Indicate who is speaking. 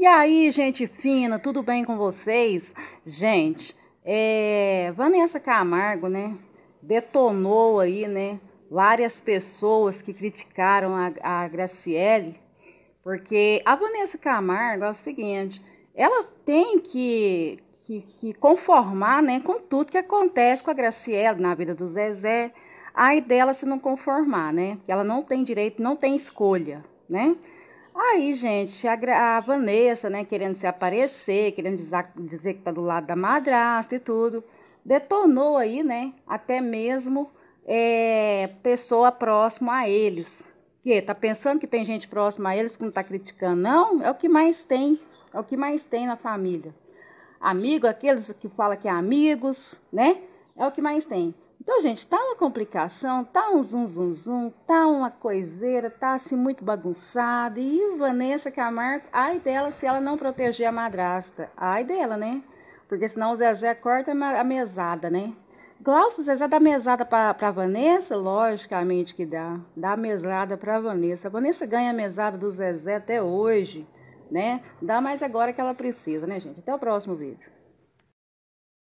Speaker 1: E aí, gente fina, tudo bem com vocês? Gente, é, Vanessa Camargo, né, detonou aí, né, várias pessoas que criticaram a, a Graciele, porque a Vanessa Camargo é o seguinte, ela tem que, que, que conformar, né, com tudo que acontece com a Graciele na vida do Zezé, aí dela se não conformar, né, ela não tem direito, não tem escolha, né, Aí, gente, a, a Vanessa, né, querendo se aparecer, querendo dizer, dizer que tá do lado da madrasta e tudo, detonou aí, né, até mesmo é, pessoa próxima a eles. Que tá pensando que tem gente próxima a eles que não tá criticando, não? É o que mais tem, é o que mais tem na família. Amigo, aqueles que fala que é amigos, né? É o que mais tem. Então, gente, tá uma complicação, tá um zum zum zum, tá uma coiseira, tá assim muito bagunçada. E Vanessa Camargo, ai dela se ela não proteger a madrasta. Ai dela, né? Porque senão o Zezé corta a mesada, né? Glaucio, Zezé dá mesada pra, pra Vanessa? Logicamente que dá. Dá mesada pra Vanessa. A Vanessa ganha a mesada do Zezé até hoje, né? Dá mais agora que ela precisa, né, gente? Até o próximo vídeo.